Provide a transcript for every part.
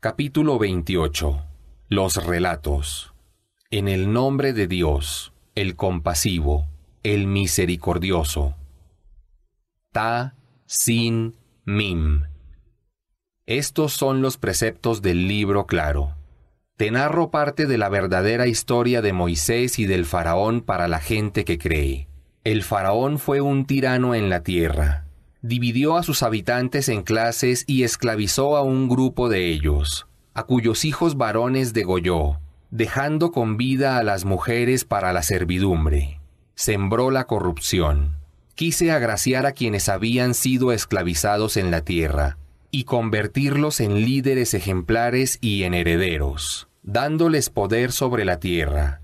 Capítulo 28. Los relatos. En el nombre de Dios, el compasivo, el misericordioso. Ta, sin, mim. Estos son los preceptos del libro claro. Te narro parte de la verdadera historia de Moisés y del faraón para la gente que cree. El faraón fue un tirano en la tierra, dividió a sus habitantes en clases y esclavizó a un grupo de ellos, a cuyos hijos varones degolló, dejando con vida a las mujeres para la servidumbre. Sembró la corrupción. Quise agraciar a quienes habían sido esclavizados en la tierra, y convertirlos en líderes ejemplares y en herederos, dándoles poder sobre la tierra,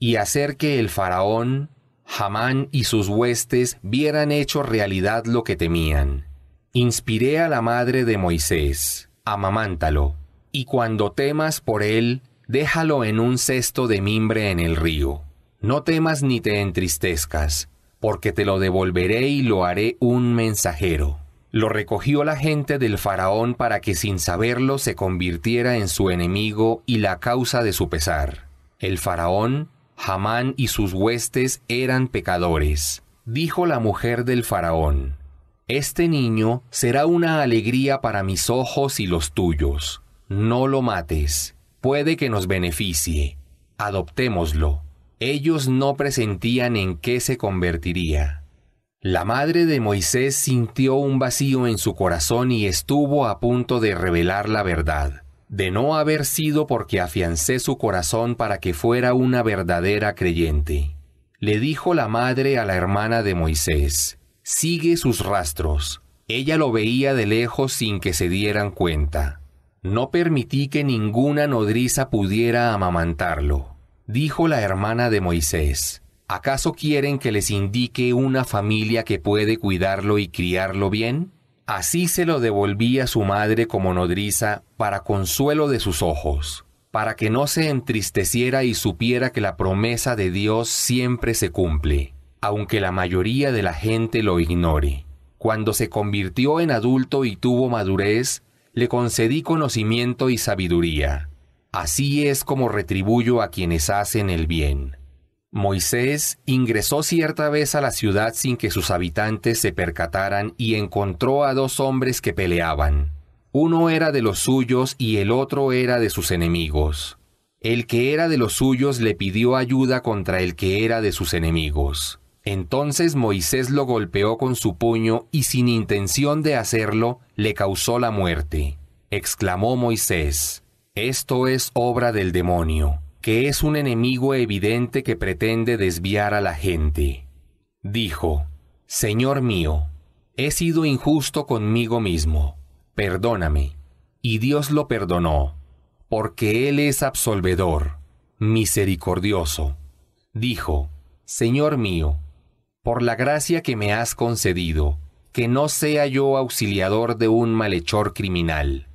y hacer que el faraón, Hamán y sus huestes vieran hecho realidad lo que temían. Inspiré a la madre de Moisés, amamántalo, y cuando temas por él, déjalo en un cesto de mimbre en el río. No temas ni te entristezcas, porque te lo devolveré y lo haré un mensajero. Lo recogió la gente del faraón para que sin saberlo se convirtiera en su enemigo y la causa de su pesar. El faraón Hamán y sus huestes eran pecadores. Dijo la mujer del faraón, Este niño será una alegría para mis ojos y los tuyos. No lo mates, puede que nos beneficie. Adoptémoslo. Ellos no presentían en qué se convertiría. La madre de Moisés sintió un vacío en su corazón y estuvo a punto de revelar la verdad de no haber sido porque afiancé su corazón para que fuera una verdadera creyente. Le dijo la madre a la hermana de Moisés, sigue sus rastros. Ella lo veía de lejos sin que se dieran cuenta. No permití que ninguna nodriza pudiera amamantarlo. Dijo la hermana de Moisés, ¿acaso quieren que les indique una familia que puede cuidarlo y criarlo bien? Así se lo devolvía su madre como nodriza para consuelo de sus ojos, para que no se entristeciera y supiera que la promesa de Dios siempre se cumple, aunque la mayoría de la gente lo ignore. Cuando se convirtió en adulto y tuvo madurez, le concedí conocimiento y sabiduría. Así es como retribuyo a quienes hacen el bien. Moisés ingresó cierta vez a la ciudad sin que sus habitantes se percataran y encontró a dos hombres que peleaban. Uno era de los suyos y el otro era de sus enemigos. El que era de los suyos le pidió ayuda contra el que era de sus enemigos. Entonces Moisés lo golpeó con su puño y sin intención de hacerlo le causó la muerte. Exclamó Moisés, Esto es obra del demonio que es un enemigo evidente que pretende desviar a la gente. Dijo, Señor mío, he sido injusto conmigo mismo, perdóname. Y Dios lo perdonó, porque Él es absolvedor, misericordioso. Dijo, Señor mío, por la gracia que me has concedido, que no sea yo auxiliador de un malhechor criminal.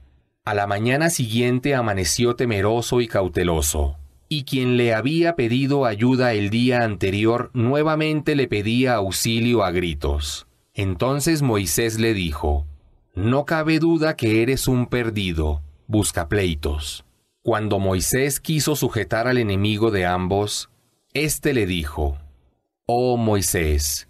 A la mañana siguiente amaneció temeroso y cauteloso y quien le había pedido ayuda el día anterior nuevamente le pedía auxilio a gritos. Entonces Moisés le dijo, No cabe duda que eres un perdido, busca pleitos. Cuando Moisés quiso sujetar al enemigo de ambos, éste le dijo, Oh Moisés,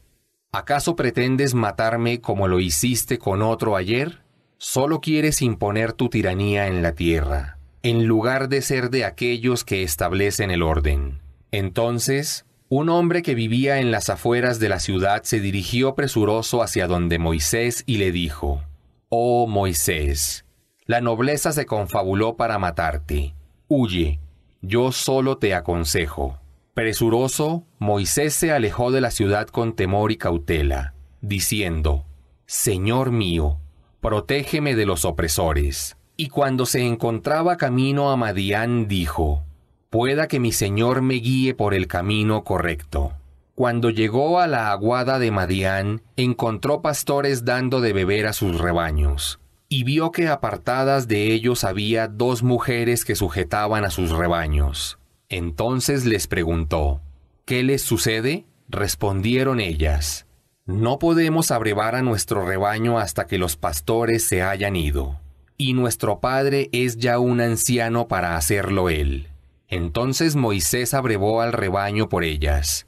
¿acaso pretendes matarme como lo hiciste con otro ayer? Solo quieres imponer tu tiranía en la tierra en lugar de ser de aquellos que establecen el orden. Entonces, un hombre que vivía en las afueras de la ciudad se dirigió presuroso hacia donde Moisés y le dijo, Oh Moisés, la nobleza se confabuló para matarte. Huye, yo solo te aconsejo. Presuroso, Moisés se alejó de la ciudad con temor y cautela, diciendo, Señor mío, protégeme de los opresores y cuando se encontraba camino a Madián dijo, Pueda que mi Señor me guíe por el camino correcto. Cuando llegó a la aguada de Madián, encontró pastores dando de beber a sus rebaños, y vio que apartadas de ellos había dos mujeres que sujetaban a sus rebaños. Entonces les preguntó, ¿Qué les sucede? Respondieron ellas, No podemos abrevar a nuestro rebaño hasta que los pastores se hayan ido y nuestro padre es ya un anciano para hacerlo él. Entonces Moisés abrevó al rebaño por ellas,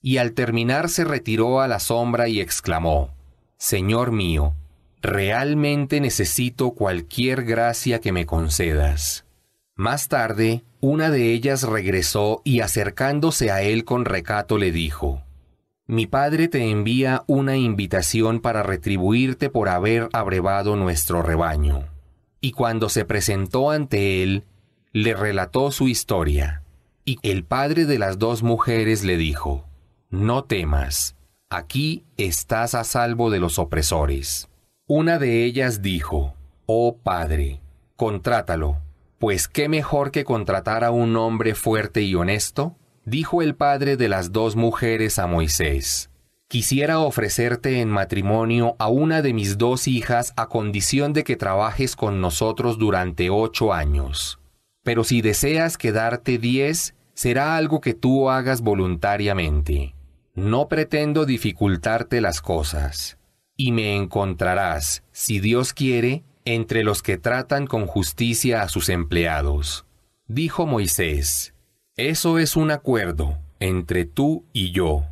y al terminar se retiró a la sombra y exclamó, Señor mío, realmente necesito cualquier gracia que me concedas. Más tarde, una de ellas regresó y acercándose a él con recato le dijo, Mi padre te envía una invitación para retribuirte por haber abrevado nuestro rebaño y cuando se presentó ante él, le relató su historia. Y el padre de las dos mujeres le dijo, No temas, aquí estás a salvo de los opresores. Una de ellas dijo, Oh padre, contrátalo, pues qué mejor que contratar a un hombre fuerte y honesto, dijo el padre de las dos mujeres a Moisés. Quisiera ofrecerte en matrimonio a una de mis dos hijas a condición de que trabajes con nosotros durante ocho años. Pero si deseas quedarte diez, será algo que tú hagas voluntariamente. No pretendo dificultarte las cosas. Y me encontrarás, si Dios quiere, entre los que tratan con justicia a sus empleados. Dijo Moisés, Eso es un acuerdo entre tú y yo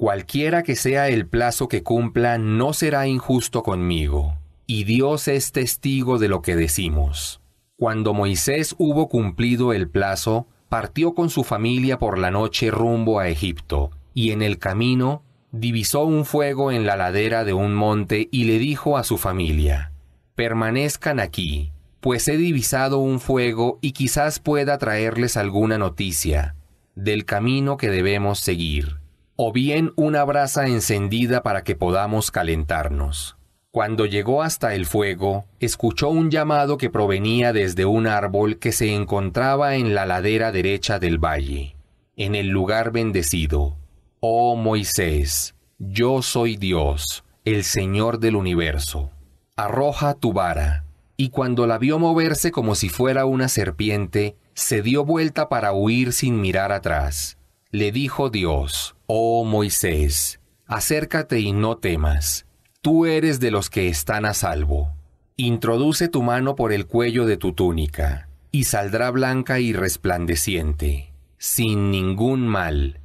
Cualquiera que sea el plazo que cumpla, no será injusto conmigo. Y Dios es testigo de lo que decimos. Cuando Moisés hubo cumplido el plazo, partió con su familia por la noche rumbo a Egipto, y en el camino divisó un fuego en la ladera de un monte y le dijo a su familia, Permanezcan aquí, pues he divisado un fuego y quizás pueda traerles alguna noticia del camino que debemos seguir o bien una brasa encendida para que podamos calentarnos. Cuando llegó hasta el fuego, escuchó un llamado que provenía desde un árbol que se encontraba en la ladera derecha del valle, en el lugar bendecido. Oh Moisés, yo soy Dios, el Señor del universo. Arroja tu vara. Y cuando la vio moverse como si fuera una serpiente, se dio vuelta para huir sin mirar atrás. Le dijo Dios, Oh Moisés, acércate y no temas. Tú eres de los que están a salvo. Introduce tu mano por el cuello de tu túnica, y saldrá blanca y resplandeciente, sin ningún mal,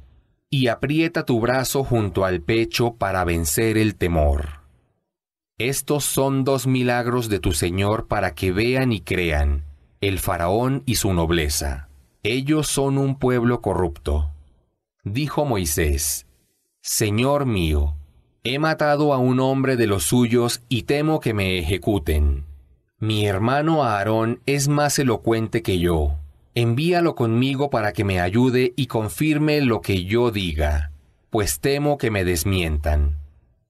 y aprieta tu brazo junto al pecho para vencer el temor. Estos son dos milagros de tu Señor para que vean y crean, el faraón y su nobleza. Ellos son un pueblo corrupto dijo Moisés, Señor mío, he matado a un hombre de los suyos y temo que me ejecuten. Mi hermano Aarón es más elocuente que yo. Envíalo conmigo para que me ayude y confirme lo que yo diga, pues temo que me desmientan.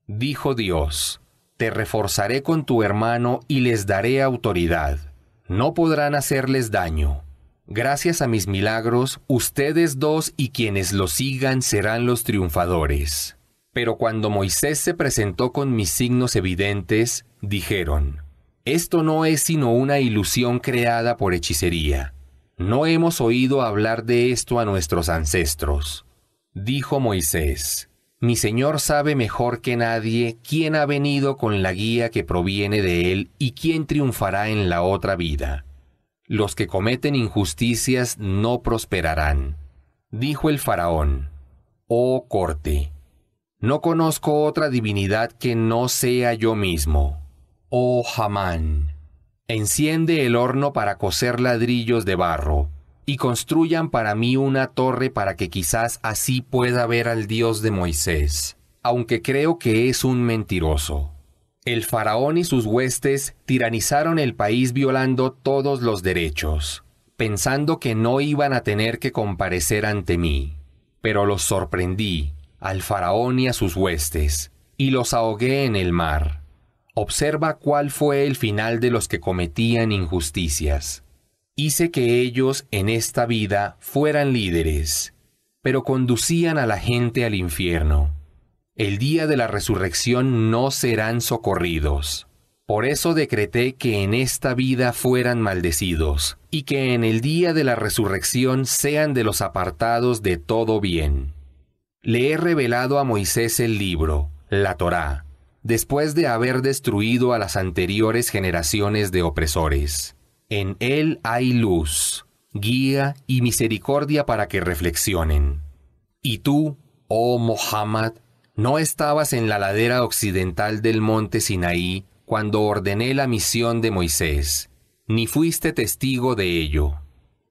Dijo Dios, Te reforzaré con tu hermano y les daré autoridad. No podrán hacerles daño Gracias a mis milagros, ustedes dos y quienes lo sigan serán los triunfadores. Pero cuando Moisés se presentó con mis signos evidentes, dijeron, Esto no es sino una ilusión creada por hechicería. No hemos oído hablar de esto a nuestros ancestros. Dijo Moisés, Mi Señor sabe mejor que nadie quién ha venido con la guía que proviene de él y quién triunfará en la otra vida los que cometen injusticias no prosperarán. Dijo el faraón, Oh corte, no conozco otra divinidad que no sea yo mismo. Oh Hamán, enciende el horno para cocer ladrillos de barro, y construyan para mí una torre para que quizás así pueda ver al Dios de Moisés, aunque creo que es un mentiroso. El faraón y sus huestes tiranizaron el país violando todos los derechos, pensando que no iban a tener que comparecer ante mí. Pero los sorprendí, al faraón y a sus huestes, y los ahogué en el mar. Observa cuál fue el final de los que cometían injusticias. Hice que ellos en esta vida fueran líderes, pero conducían a la gente al infierno el día de la resurrección no serán socorridos. Por eso decreté que en esta vida fueran maldecidos, y que en el día de la resurrección sean de los apartados de todo bien. Le he revelado a Moisés el libro, la Torá, después de haber destruido a las anteriores generaciones de opresores. En él hay luz, guía y misericordia para que reflexionen. Y tú, oh Mohammed, ¿No estabas en la ladera occidental del monte Sinaí cuando ordené la misión de Moisés, ni fuiste testigo de ello?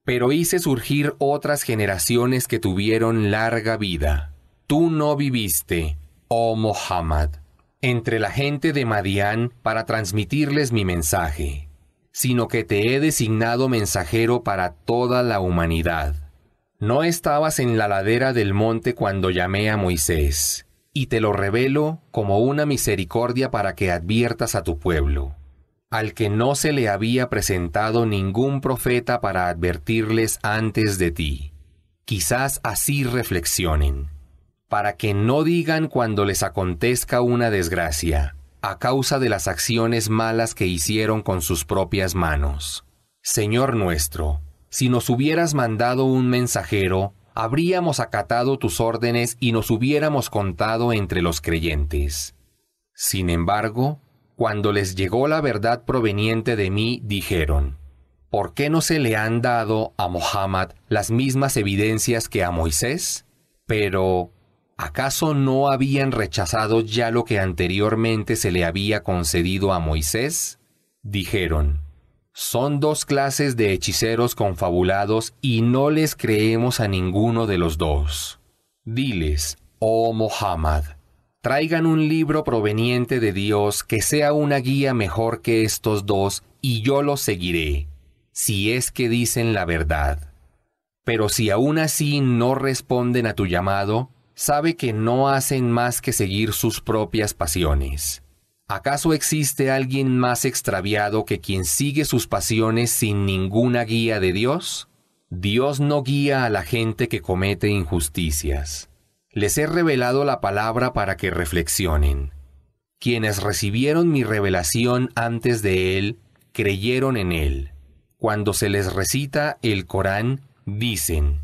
Pero hice surgir otras generaciones que tuvieron larga vida. Tú no viviste, oh Mohammed, entre la gente de Madián para transmitirles mi mensaje, sino que te he designado mensajero para toda la humanidad. No estabas en la ladera del monte cuando llamé a Moisés y te lo revelo como una misericordia para que adviertas a tu pueblo, al que no se le había presentado ningún profeta para advertirles antes de ti. Quizás así reflexionen, para que no digan cuando les acontezca una desgracia, a causa de las acciones malas que hicieron con sus propias manos. Señor nuestro, si nos hubieras mandado un mensajero, habríamos acatado tus órdenes y nos hubiéramos contado entre los creyentes. Sin embargo, cuando les llegó la verdad proveniente de mí, dijeron, ¿por qué no se le han dado a Mohammed las mismas evidencias que a Moisés? Pero, ¿acaso no habían rechazado ya lo que anteriormente se le había concedido a Moisés? Dijeron, son dos clases de hechiceros confabulados y no les creemos a ninguno de los dos. Diles, oh Mohammed, traigan un libro proveniente de Dios que sea una guía mejor que estos dos y yo los seguiré, si es que dicen la verdad. Pero si aún así no responden a tu llamado, sabe que no hacen más que seguir sus propias pasiones. ¿Acaso existe alguien más extraviado que quien sigue sus pasiones sin ninguna guía de Dios? Dios no guía a la gente que comete injusticias. Les he revelado la palabra para que reflexionen. Quienes recibieron mi revelación antes de Él, creyeron en Él. Cuando se les recita el Corán, dicen,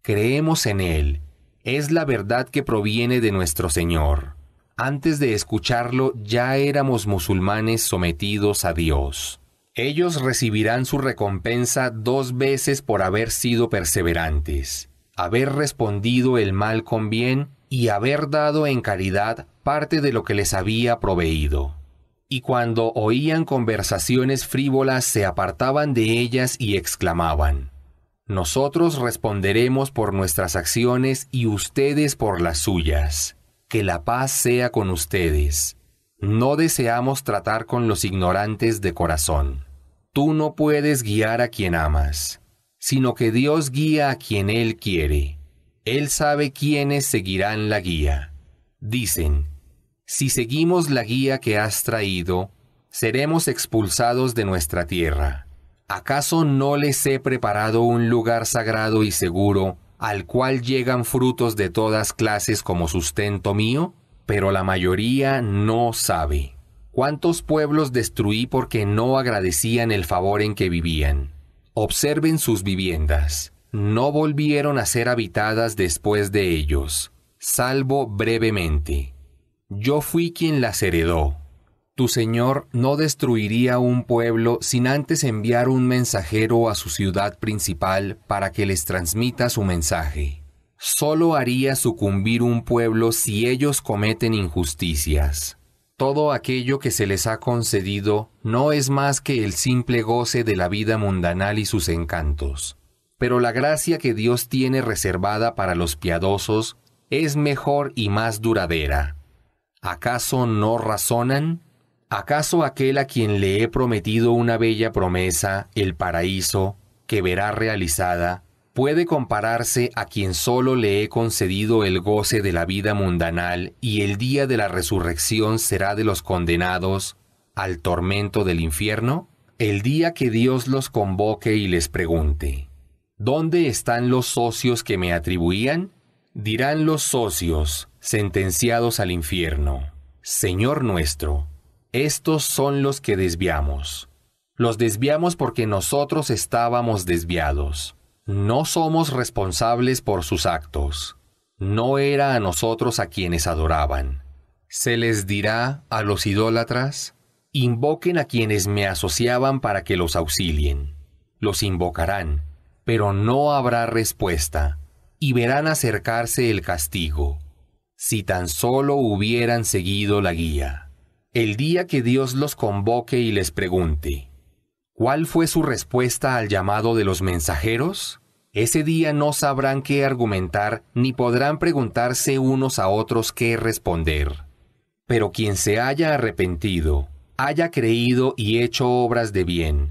Creemos en Él. Es la verdad que proviene de nuestro Señor antes de escucharlo ya éramos musulmanes sometidos a Dios. Ellos recibirán su recompensa dos veces por haber sido perseverantes, haber respondido el mal con bien y haber dado en caridad parte de lo que les había proveído. Y cuando oían conversaciones frívolas se apartaban de ellas y exclamaban, Nosotros responderemos por nuestras acciones y ustedes por las suyas. Que la paz sea con ustedes. No deseamos tratar con los ignorantes de corazón. Tú no puedes guiar a quien amas, sino que Dios guía a quien Él quiere. Él sabe quiénes seguirán la guía. Dicen, si seguimos la guía que has traído, seremos expulsados de nuestra tierra. ¿Acaso no les he preparado un lugar sagrado y seguro al cual llegan frutos de todas clases como sustento mío? Pero la mayoría no sabe. ¿Cuántos pueblos destruí porque no agradecían el favor en que vivían? Observen sus viviendas. No volvieron a ser habitadas después de ellos, salvo brevemente. Yo fui quien las heredó tu Señor no destruiría un pueblo sin antes enviar un mensajero a su ciudad principal para que les transmita su mensaje. Solo haría sucumbir un pueblo si ellos cometen injusticias. Todo aquello que se les ha concedido no es más que el simple goce de la vida mundanal y sus encantos. Pero la gracia que Dios tiene reservada para los piadosos es mejor y más duradera. ¿Acaso no razonan? ¿Acaso aquel a quien le he prometido una bella promesa, el paraíso, que verá realizada, puede compararse a quien solo le he concedido el goce de la vida mundanal y el día de la resurrección será de los condenados al tormento del infierno? El día que Dios los convoque y les pregunte, ¿dónde están los socios que me atribuían? Dirán los socios, sentenciados al infierno, Señor nuestro, estos son los que desviamos. Los desviamos porque nosotros estábamos desviados. No somos responsables por sus actos. No era a nosotros a quienes adoraban. Se les dirá a los idólatras, invoquen a quienes me asociaban para que los auxilien. Los invocarán, pero no habrá respuesta, y verán acercarse el castigo, si tan solo hubieran seguido la guía el día que Dios los convoque y les pregunte, ¿cuál fue su respuesta al llamado de los mensajeros? Ese día no sabrán qué argumentar ni podrán preguntarse unos a otros qué responder. Pero quien se haya arrepentido, haya creído y hecho obras de bien,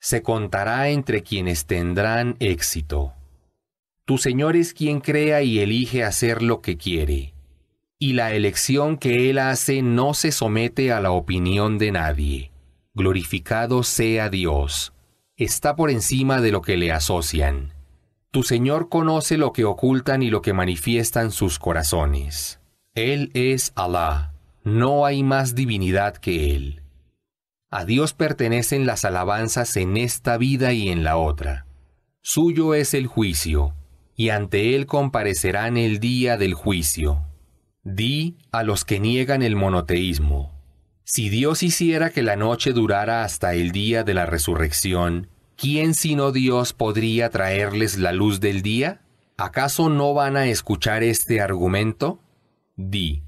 se contará entre quienes tendrán éxito. Tu Señor es quien crea y elige hacer lo que quiere y la elección que Él hace no se somete a la opinión de nadie. Glorificado sea Dios. Está por encima de lo que le asocian. Tu Señor conoce lo que ocultan y lo que manifiestan sus corazones. Él es Alá, no hay más divinidad que Él. A Dios pertenecen las alabanzas en esta vida y en la otra. Suyo es el juicio, y ante Él comparecerán el día del juicio. Di a los que niegan el monoteísmo, si Dios hiciera que la noche durara hasta el día de la resurrección, ¿quién sino Dios podría traerles la luz del día? ¿Acaso no van a escuchar este argumento? Di,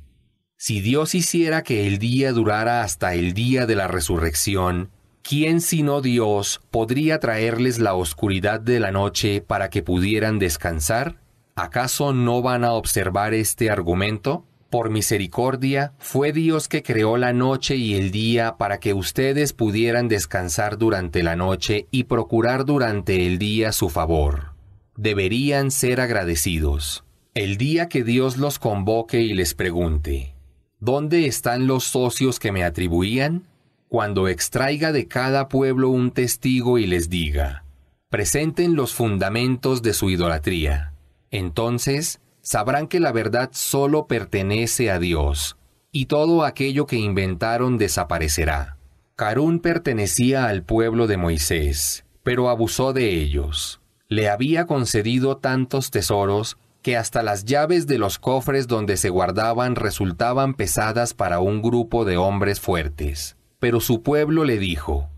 si Dios hiciera que el día durara hasta el día de la resurrección, ¿quién sino Dios podría traerles la oscuridad de la noche para que pudieran descansar? ¿acaso no van a observar este argumento? Por misericordia fue Dios que creó la noche y el día para que ustedes pudieran descansar durante la noche y procurar durante el día su favor. Deberían ser agradecidos. El día que Dios los convoque y les pregunte, ¿dónde están los socios que me atribuían? Cuando extraiga de cada pueblo un testigo y les diga, presenten los fundamentos de su idolatría. Entonces sabrán que la verdad solo pertenece a Dios, y todo aquello que inventaron desaparecerá. Carún pertenecía al pueblo de Moisés, pero abusó de ellos. Le había concedido tantos tesoros que hasta las llaves de los cofres donde se guardaban resultaban pesadas para un grupo de hombres fuertes. Pero su pueblo le dijo,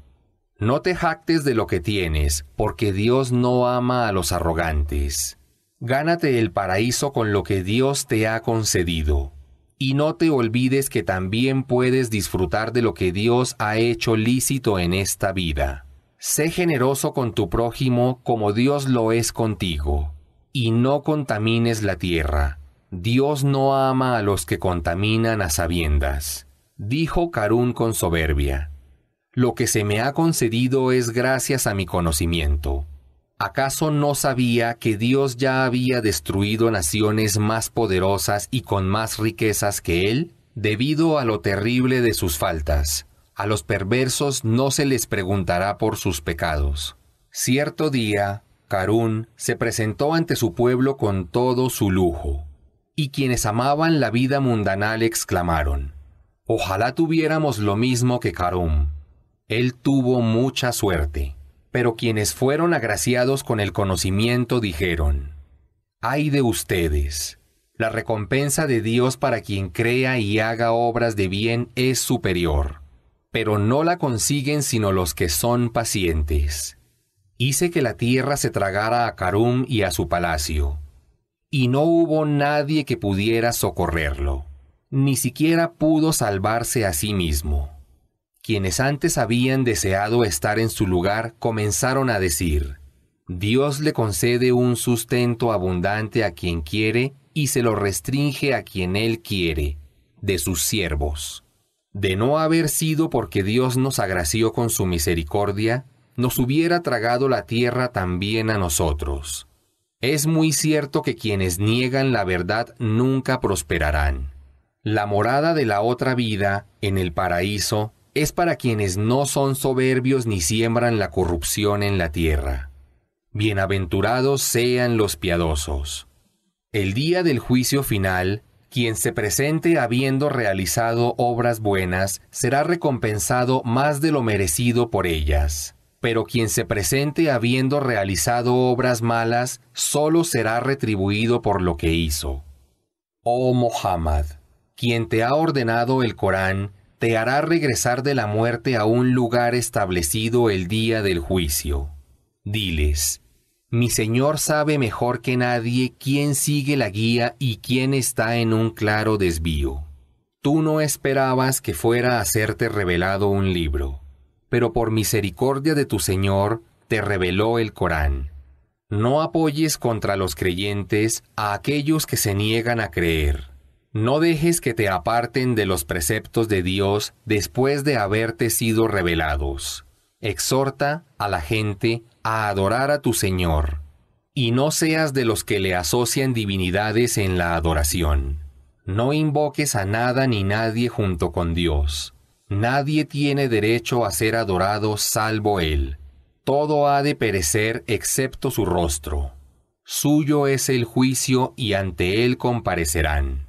No te jactes de lo que tienes, porque Dios no ama a los arrogantes. Gánate el paraíso con lo que Dios te ha concedido. Y no te olvides que también puedes disfrutar de lo que Dios ha hecho lícito en esta vida. Sé generoso con tu prójimo como Dios lo es contigo. Y no contamines la tierra. Dios no ama a los que contaminan a sabiendas. Dijo Carún con soberbia. Lo que se me ha concedido es gracias a mi conocimiento ¿Acaso no sabía que Dios ya había destruido naciones más poderosas y con más riquezas que él? Debido a lo terrible de sus faltas, a los perversos no se les preguntará por sus pecados. Cierto día, Carún se presentó ante su pueblo con todo su lujo, y quienes amaban la vida mundanal exclamaron, Ojalá tuviéramos lo mismo que Carún. Él tuvo mucha suerte. Pero quienes fueron agraciados con el conocimiento dijeron, ¡ay de ustedes! La recompensa de Dios para quien crea y haga obras de bien es superior, pero no la consiguen sino los que son pacientes. Hice que la tierra se tragara a Carum y a su palacio, y no hubo nadie que pudiera socorrerlo, ni siquiera pudo salvarse a sí mismo. Quienes antes habían deseado estar en su lugar comenzaron a decir, Dios le concede un sustento abundante a quien quiere y se lo restringe a quien él quiere, de sus siervos. De no haber sido porque Dios nos agració con su misericordia, nos hubiera tragado la tierra también a nosotros. Es muy cierto que quienes niegan la verdad nunca prosperarán. La morada de la otra vida, en el paraíso, es para quienes no son soberbios ni siembran la corrupción en la tierra. Bienaventurados sean los piadosos. El día del juicio final, quien se presente habiendo realizado obras buenas será recompensado más de lo merecido por ellas pero quien se presente habiendo realizado obras malas solo será retribuido por lo que hizo. Oh Muhammad, quien te ha ordenado el Corán, te hará regresar de la muerte a un lugar establecido el día del juicio. Diles, mi Señor sabe mejor que nadie quién sigue la guía y quién está en un claro desvío. Tú no esperabas que fuera a serte revelado un libro, pero por misericordia de tu Señor te reveló el Corán. No apoyes contra los creyentes a aquellos que se niegan a creer no dejes que te aparten de los preceptos de Dios después de haberte sido revelados. Exhorta a la gente a adorar a tu Señor, y no seas de los que le asocian divinidades en la adoración. No invoques a nada ni nadie junto con Dios. Nadie tiene derecho a ser adorado salvo Él. Todo ha de perecer excepto su rostro. Suyo es el juicio y ante Él comparecerán.